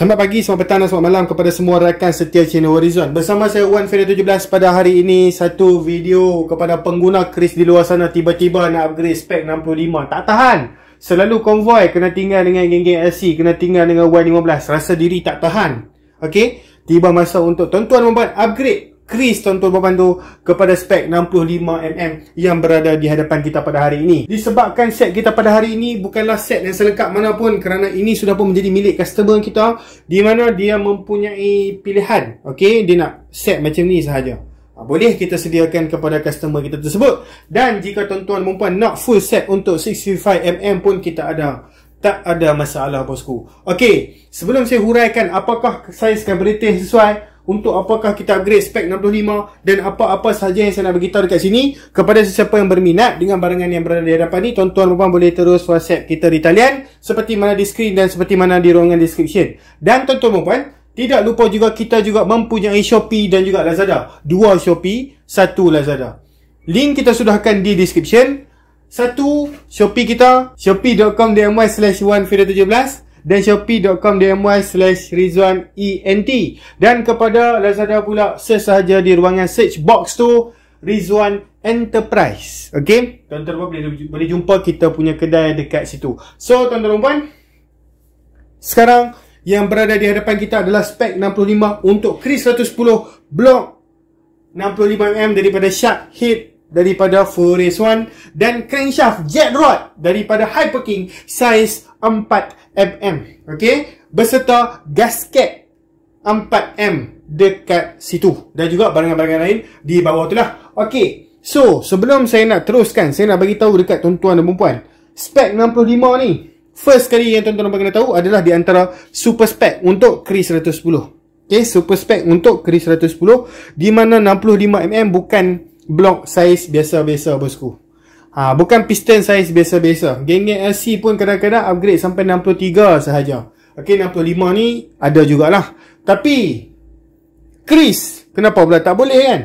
Selamat pagi, selamat petang dan selamat malam kepada semua rakan setia channel Horizon Bersama saya Wan Fira 17 pada hari ini Satu video kepada pengguna Chris di luar sana Tiba-tiba nak upgrade spek 65 Tak tahan Selalu konvoy kena tinggal dengan geng-geng LC Kena tinggal dengan Y15 Rasa diri tak tahan Okey Tiba masa untuk tuan-tuan membuat upgrade kris tuan-tuan puan-puan tu kepada spek 65mm yang berada di hadapan kita pada hari ini disebabkan set kita pada hari ini bukanlah set yang selengkap mana pun kerana ini sudah pun menjadi milik customer kita di mana dia mempunyai pilihan ok dia nak set macam ni sahaja ah, boleh kita sediakan kepada customer kita tersebut dan jika tuan-tuan puan-puan nak full set untuk 65mm pun kita ada tak ada masalah bosku. Okey, sebelum saya huraikan apakah saiz kabel sesuai, untuk apakah kita upgrade spek 65 dan apa-apa sahaja yang saya nak beritahu dekat sini kepada sesiapa yang berminat dengan barangan yang berada di hadapan ni tuan-tuan dan puan boleh terus WhatsApp kita di talian seperti mana di skrin dan seperti mana di ruangan description dan tuan-tuan dan puan tidak lupa juga kita juga mempunyai Shopee dan juga Lazada dua Shopee satu Lazada link kita sudahkan di description satu Shopee kita shopee.com.my slash 1 dan shopeecommy dmy slash rizwan ent dan kepada Lazada pula search sahaja di ruangan search box tu Rizwan Enterprise ok tuan-tuan dan boleh, boleh jumpa kita punya kedai dekat situ so tuan-tuan dan puan sekarang yang berada di hadapan kita adalah spek 65 untuk Chris 110 block 65mm daripada Shark Hit daripada Furious One dan crankshaft jet rod daripada Hyperking saiz 4mm. Okey, beserta gasket 4M dekat situ dan juga barangan-barangan lain di bawah tu lah. Okey. So, sebelum saya nak teruskan, saya nak bagi tahu dekat tuan-tuan dan perempuan. Spek 65 ni, first kali yang tuan-tuan dan perempuan tahu adalah di antara super spec untuk Cree 110. Okey, super spec untuk Cree 110 di mana 65mm bukan block size biasa-biasa bosku. Ha, bukan piston size biasa-biasa. Geng-geng LC pun kadang-kadang upgrade sampai 63 sahaja. Okey 65 ni ada jugalah. Tapi Chris kenapa pula tak boleh kan?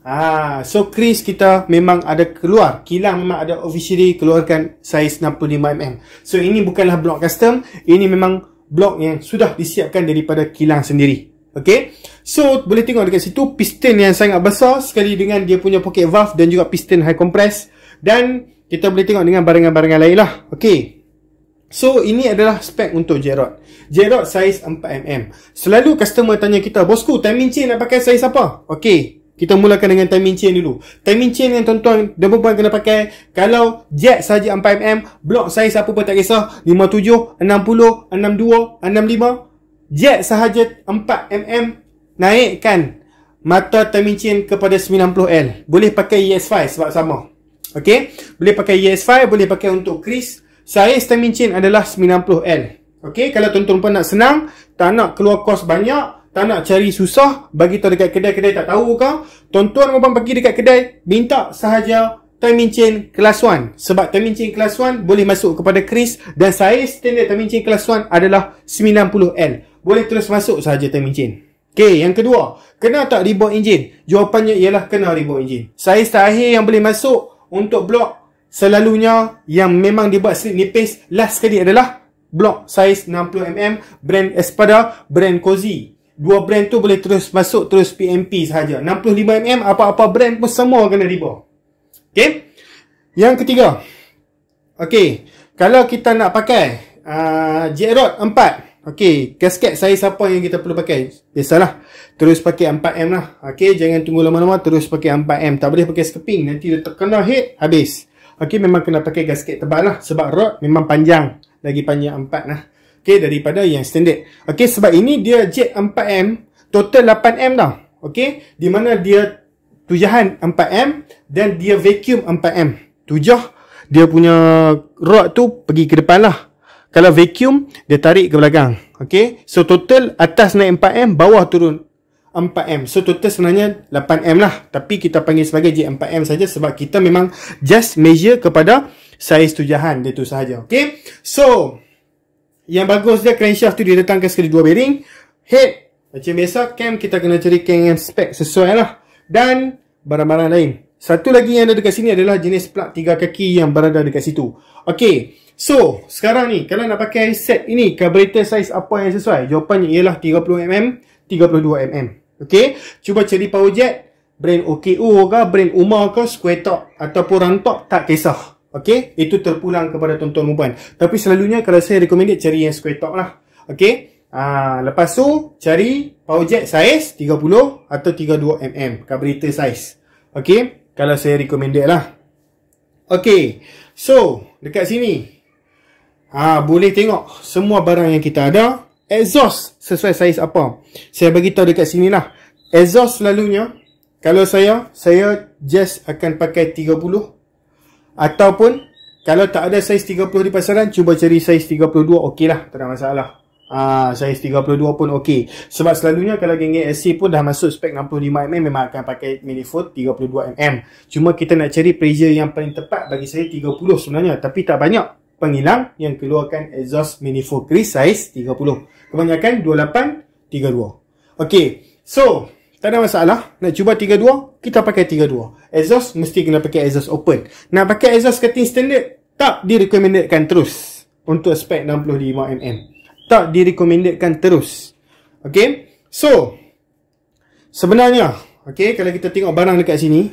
Ha, so Chris kita memang ada keluar. Kilang memang ada officially keluarkan saiz 65 mm. So ini bukanlah block custom, ini memang block yang sudah disiapkan daripada kilang sendiri. Okay So boleh tengok dekat situ Piston yang sangat besar Sekali dengan dia punya pocket valve Dan juga piston high compress Dan Kita boleh tengok dengan barangan-barangan lain lah Okay So ini adalah spek untuk J-Rod J-Rod size 4mm Selalu customer tanya kita Bosku timing chain nak pakai size apa? Okay kita mulakan dengan timing chain dulu. Timing chain yang tuan-tuan dan perempuan kena pakai. Kalau jet sahaja 4mm. Block saiz apa pun tak kisah. 57, 60, 62, 65 jet sahaja 4mm naikkan mata termincin kepada 90L boleh pakai ES5 sebab sama ok boleh pakai ES5 boleh pakai untuk kris saiz termincin adalah 90L ok kalau tuan-tuan pun nak senang tak nak keluar kos banyak tak nak cari susah bagi tuan dekat kedai-kedai tak tahu ke tuan-tuan pun pergi dekat kedai minta sahaja timing chain kelas 1 sebab timing chain kelas 1 boleh masuk kepada Chris dan saya standard timing chain kelas 1 adalah 90L boleh terus masuk sahaja timing chain Okay, yang kedua, kena tak reboot engine? Jawapannya ialah kena reboot engine. Saiz terakhir yang boleh masuk untuk blok selalunya yang memang dibuat slip nipis last sekali adalah blok saiz 60mm brand Espada, brand Cozy. Dua brand tu boleh terus masuk terus PMP sahaja. 65mm apa-apa brand pun semua kena reboot. Okay. Yang ketiga. Okay. Kalau kita nak pakai uh, ah, J-Rod 4. Okay. Kasket saya siapa yang kita perlu pakai? Biasalah. Terus pakai 4M lah. Okay. Jangan tunggu lama-lama. Terus pakai 4M. Tak boleh pakai skeping. Nanti dia terkena hit Habis. Okay. Memang kena pakai gasket tebal lah. Sebab rod memang panjang. Lagi panjang 4 lah. Okay. Daripada yang standard. Okay. Sebab ini dia J-4M. Total 8M dah. Okay. Di mana dia tujahan 4M dan dia vacuum 4M. Tujah dia punya rod tu pergi ke depan lah. Kalau vacuum, dia tarik ke belakang. Okay. So, total atas naik 4M, bawah turun 4M. So, total sebenarnya 8M lah. Tapi, kita panggil sebagai J4M saja sebab kita memang just measure kepada saiz tujahan. Dia tu sahaja. Okay. So, yang bagus dia crankshaft tu didatangkan sekali dua bearing. Head. Macam biasa, cam kita kena cari cam yang spek sesuai lah. Dan, barang-barang lain. Satu lagi yang ada dekat sini adalah jenis plug tiga kaki yang berada dekat situ. Okey. So, sekarang ni kalau nak pakai set ini, carburetor size apa yang sesuai? Jawapannya ialah 30mm, 32mm. Okey. Cuba cari Powerjet brand OKU ke, brand Uma ke, square top ataupun round top tak kisah. Okey, itu terpulang kepada tuan-tuan puan. Tapi selalunya kalau saya recommended cari yang square top lah. Okey. Ah lepas tu cari power jack saiz 30 atau 32 mm carburetor saiz. Okey, kalau saya recommended lah. Okey. So, dekat sini ah boleh tengok semua barang yang kita ada, exhaust sesuai saiz apa. Saya bagi tahu dekat sini lah Exhaust selalunya kalau saya saya just akan pakai 30 ataupun kalau tak ada saiz 30 di pasaran cuba cari saiz 32 okeylah, tak ada masalah. Ah, saiz 32 pun okey. Sebab selalunya kalau geng-geng SC pun dah masuk spek 65mm memang akan pakai mini foot 32mm. Cuma kita nak cari pressure yang paling tepat bagi saya 30 sebenarnya. Tapi tak banyak penghilang yang keluarkan exhaust mini foot kris saiz 30. Kebanyakan 28, 32. Okey. So, tak ada masalah. Nak cuba 32, kita pakai 32. Exhaust mesti kena pakai exhaust open. Nak pakai exhaust cutting standard, tak direkomendakan terus untuk spek 65mm tak direkomendedkan terus. Okay. So, sebenarnya, okay, kalau kita tengok barang dekat sini,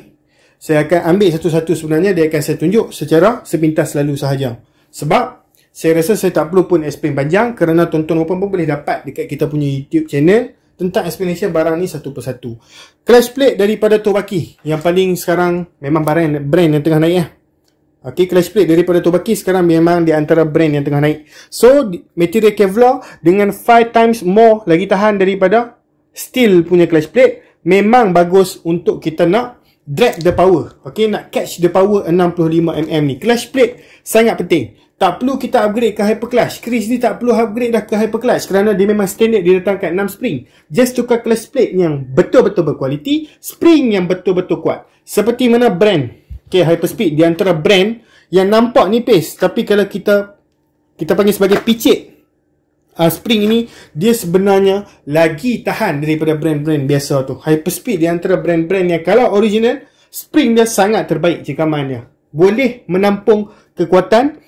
saya akan ambil satu-satu sebenarnya, dia akan saya tunjuk secara sepintas lalu sahaja. Sebab, saya rasa saya tak perlu pun explain panjang kerana tonton rupanya pun boleh dapat dekat kita punya YouTube channel tentang explanation barang ni satu persatu. Clash plate daripada Tobaki yang paling sekarang memang barang brand yang tengah naik eh. Ya. Okay, clash plate daripada Tobaki sekarang memang di antara brand yang tengah naik. So, material Kevlar dengan 5 times more lagi tahan daripada steel punya clash plate memang bagus untuk kita nak drag the power. Okay, nak catch the power 65mm ni. Clash plate sangat penting. Tak perlu kita upgrade ke hyper clash. Chris ni tak perlu upgrade dah ke hyper clash kerana dia memang standard dia datang kat 6 spring. Just tukar clash plate yang betul-betul berkualiti, spring yang betul-betul kuat. Seperti mana brand Okay, speed di antara brand yang nampak nipis tapi kalau kita kita panggil sebagai picit uh, spring ini dia sebenarnya lagi tahan daripada brand-brand biasa tu speed di antara brand-brand yang kalau original spring dia sangat terbaik jika mana boleh menampung kekuatan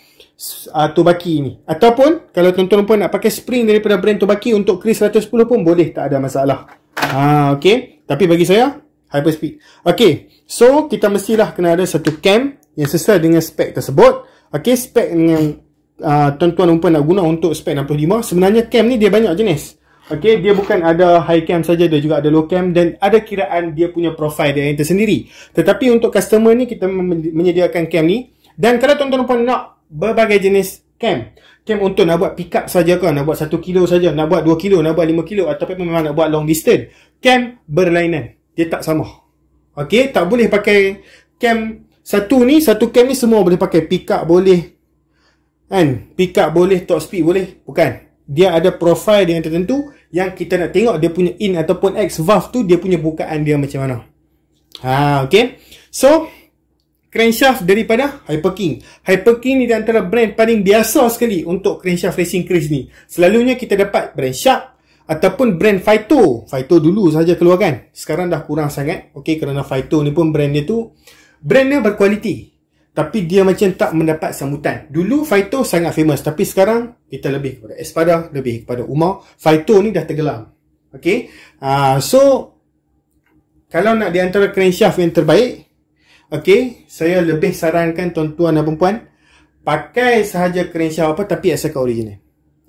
uh, tubaki ini ataupun kalau tuan-tuan pun nak pakai spring daripada brand tubaki untuk Chris 110 pun boleh tak ada masalah Ah uh, ok tapi bagi saya Hyper speed. Okay, so kita mestilah kena ada satu cam yang sesuai dengan spek tersebut. Okay, spek yang uh, tuan-tuan uh, umpah nak guna untuk spek 65. Sebenarnya cam ni dia banyak jenis. Okay, dia bukan ada high cam saja, dia juga ada low cam dan ada kiraan dia punya profile dia yang tersendiri. Tetapi untuk customer ni, kita menyediakan cam ni. Dan kalau tuan-tuan pun nak berbagai jenis cam, cam untuk nak buat pick up saja kan, nak buat 1 kilo saja, nak buat 2 kilo, nak buat 5 kilo ataupun memang nak buat long distance, cam berlainan dia tak sama. Okey, tak boleh pakai cam satu ni, satu cam ni semua boleh pakai pick up boleh. Kan? Pick up boleh, top speed boleh. Bukan. Dia ada profil dengan tertentu yang kita nak tengok dia punya in ataupun X valve tu dia punya bukaan dia macam mana. Ha, okey. So crankshaft daripada Hyper King. Hyper King ni di antara brand paling biasa sekali untuk crankshaft racing cruise ni. Selalunya kita dapat brand sharp ataupun brand Phyto. Phyto dulu saja keluar kan. Sekarang dah kurang sangat. Okey kerana Phyto ni pun brand dia tu brand dia berkualiti. Tapi dia macam tak mendapat sambutan. Dulu Phyto sangat famous tapi sekarang kita lebih kepada Espada, lebih kepada Umar. Phyto ni dah tenggelam. Okey. Uh, so kalau nak diantara antara crankshaft yang terbaik, okey, saya lebih sarankan tuan-tuan dan puan pakai sahaja crankshaft apa tapi asalkan original.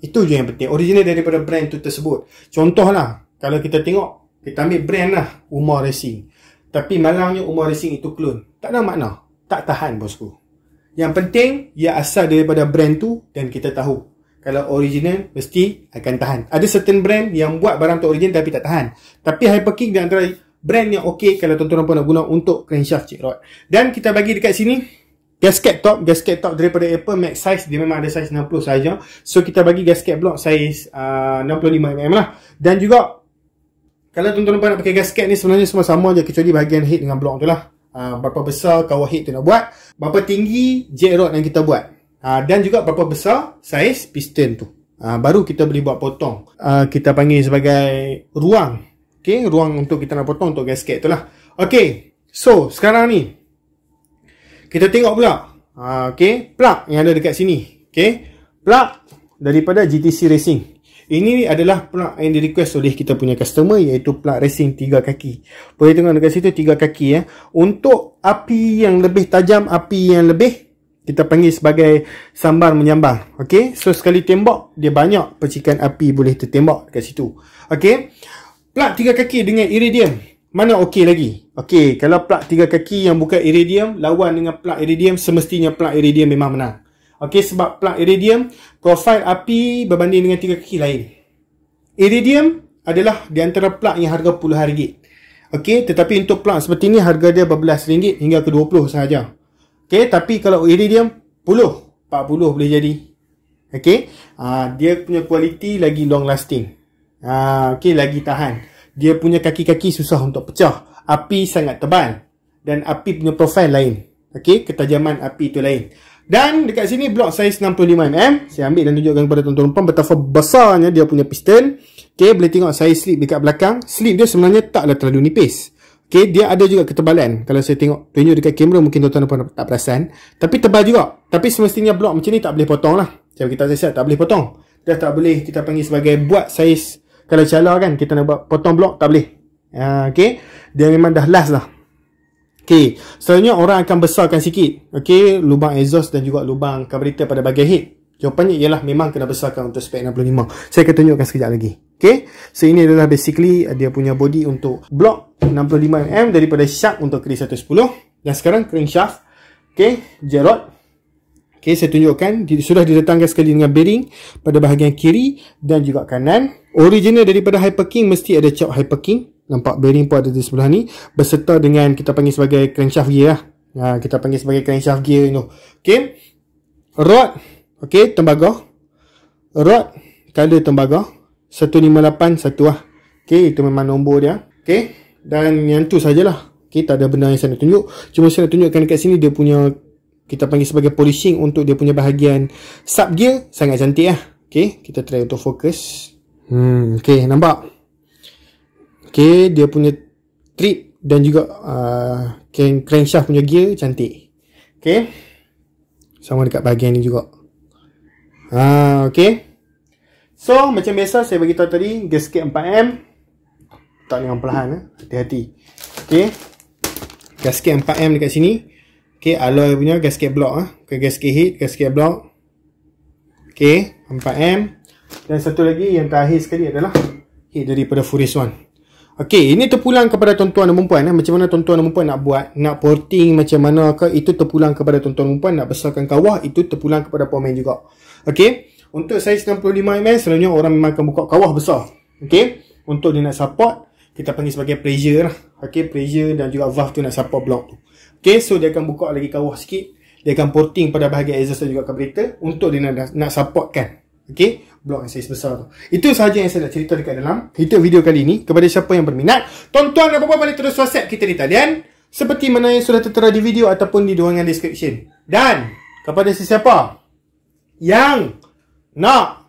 Itu je yang penting. Original daripada brand tu tersebut. Contohlah, kalau kita tengok, kita ambil brand lah, Umar Racing. Tapi malangnya Umar Racing itu clone. Tak ada makna. Tak tahan bosku. Yang penting, ia asal daripada brand tu dan kita tahu. Kalau original, mesti akan tahan. Ada certain brand yang buat barang tu original tapi tak tahan. Tapi Hyperkick di antara brand yang okey kalau tuan-tuan pun nak guna untuk crankshaft Cik Rod. Dan kita bagi dekat sini, gasket top gasket top daripada Apple max size dia memang ada size 60 saja so kita bagi gasket block size uh, 65 mm lah dan juga kalau tuan-tuan nak pakai gasket ni sebenarnya semua sama aja kecuali bahagian head dengan block tu lah uh, berapa besar kawah head tu nak buat berapa tinggi jet rod yang kita buat uh, dan juga berapa besar size piston tu uh, baru kita boleh buat potong uh, kita panggil sebagai ruang okay, ruang untuk kita nak potong untuk gasket tu lah ok so sekarang ni kita tengok pula ha, okay, plug yang ada dekat sini okay, plug daripada GTC Racing ini adalah plug yang di request oleh kita punya customer iaitu plug racing tiga kaki boleh tengok dekat situ tiga kaki ya. untuk api yang lebih tajam api yang lebih kita panggil sebagai sambar menyambar okay? so sekali tembok dia banyak percikan api boleh tertembak dekat situ okay? plug tiga kaki dengan iridium mana okey lagi? Okey, kalau plak tiga kaki yang bukan iridium lawan dengan plak iridium semestinya plak iridium memang menang. Okey, sebab plak iridium profil api berbanding dengan tiga kaki lain. Iridium adalah di antara plak yang harga puluhan ringgit. Okey, tetapi untuk plak seperti ini harga dia berbelas ringgit hingga ke 20 sahaja. Okey, tapi kalau iridium puluh, puluh boleh jadi. Okey, ah, dia punya kualiti lagi long lasting. Uh, Okey, lagi tahan dia punya kaki-kaki susah untuk pecah. Api sangat tebal dan api punya profil lain. Okey, ketajaman api itu lain. Dan dekat sini blok saiz 65mm Saya ambil dan tunjukkan kepada tuan-tuan Betapa besarnya dia punya piston okay, Boleh tengok saiz slip dekat belakang Slip dia sebenarnya taklah terlalu nipis okay, Dia ada juga ketebalan Kalau saya tengok tunjuk dekat kamera mungkin tuan-tuan tak perasan Tapi tebal juga Tapi semestinya blok macam ni tak boleh potong lah Macam kita siap-siap tak boleh potong Dia tak boleh kita panggil sebagai buat saiz kalau calar kan kita nak buat potong blok tak boleh ha, ya, ok dia memang dah last lah ok selanjutnya orang akan besarkan sikit ok lubang exhaust dan juga lubang carburetor pada bahagian head jawapannya ialah memang kena besarkan untuk spek 65 saya akan tunjukkan sekejap lagi ok so ini adalah basically uh, dia punya body untuk blok 65mm daripada shaft untuk kiri 110 dan sekarang crankshaft ok jerot Okay, saya tunjukkan sudah didatangkan sekali dengan bearing pada bahagian kiri dan juga kanan. Original daripada Hyper King mesti ada cap Hyper King. Nampak bearing pun ada di sebelah ni Berserta dengan kita panggil sebagai crankshaft gear lah. Ha, kita panggil sebagai crankshaft gear tu. Okay, Rod, Okay, tembaga. Rod kala tembaga 158 satu lah. Okay, itu memang nombor dia. Okay, Dan yang tu sajalah. Okey, tak ada benda yang saya nak tunjuk. Cuma saya nak tunjukkan dekat sini dia punya kita panggil sebagai polishing untuk dia punya bahagian sub gear sangat cantik lah okay, kita try untuk fokus hmm, ok nampak ok dia punya trip dan juga uh, crankshaft punya gear cantik ok sama dekat bahagian ni juga uh, ha, ok so macam biasa saya bagi tahu tadi gasket 4M tak dengan perlahan eh. hati-hati eh. ok gasket 4M dekat sini Okey, alloy punya gasket block ah. Okay, gasket heat, gasket block. Okey, 4M. Dan satu lagi yang terakhir sekali adalah heat daripada Furious One. Okey, ini terpulang kepada tuan-tuan dan puan-puan eh. macam mana tuan-tuan dan puan-puan nak buat, nak porting macam mana ke itu terpulang kepada tuan-tuan dan puan nak besarkan kawah itu terpulang kepada pemain juga. Okey. Untuk saiz 65mm selalunya orang memang akan buka kawah besar. Okey. Untuk dia nak support kita panggil sebagai pressure lah. Okey, pressure dan juga valve tu nak support block tu. Okay, so dia akan buka lagi kawah sikit. Dia akan porting pada bahagian exhaust juga carburetor untuk dia nak, nak supportkan. Okay, blok yang saiz besar tu. Itu sahaja yang saya nak cerita dekat dalam. Itu video kali ini. Kepada siapa yang berminat, tuan-tuan dan puan-puan boleh terus whatsapp kita di talian. Seperti mana yang sudah tertera di video ataupun di ruangan description. Dan, kepada sesiapa yang nak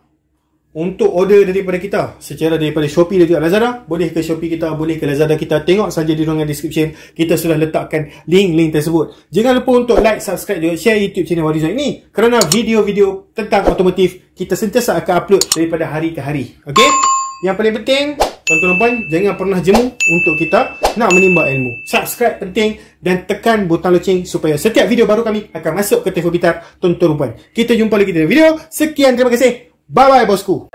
untuk order daripada kita secara daripada Shopee dan juga Lazada boleh ke Shopee kita boleh ke Lazada kita tengok saja di ruangan description kita sudah letakkan link-link tersebut jangan lupa untuk like, subscribe juga share YouTube channel Warizon ini kerana video-video tentang otomotif kita sentiasa akan upload daripada hari ke hari ok yang paling penting tuan-tuan jangan pernah jemu untuk kita nak menimba ilmu subscribe penting dan tekan butang loceng supaya setiap video baru kami akan masuk ke telefon pintar tuan-tuan kita jumpa lagi dalam video sekian terima kasih Bye bye, bossku.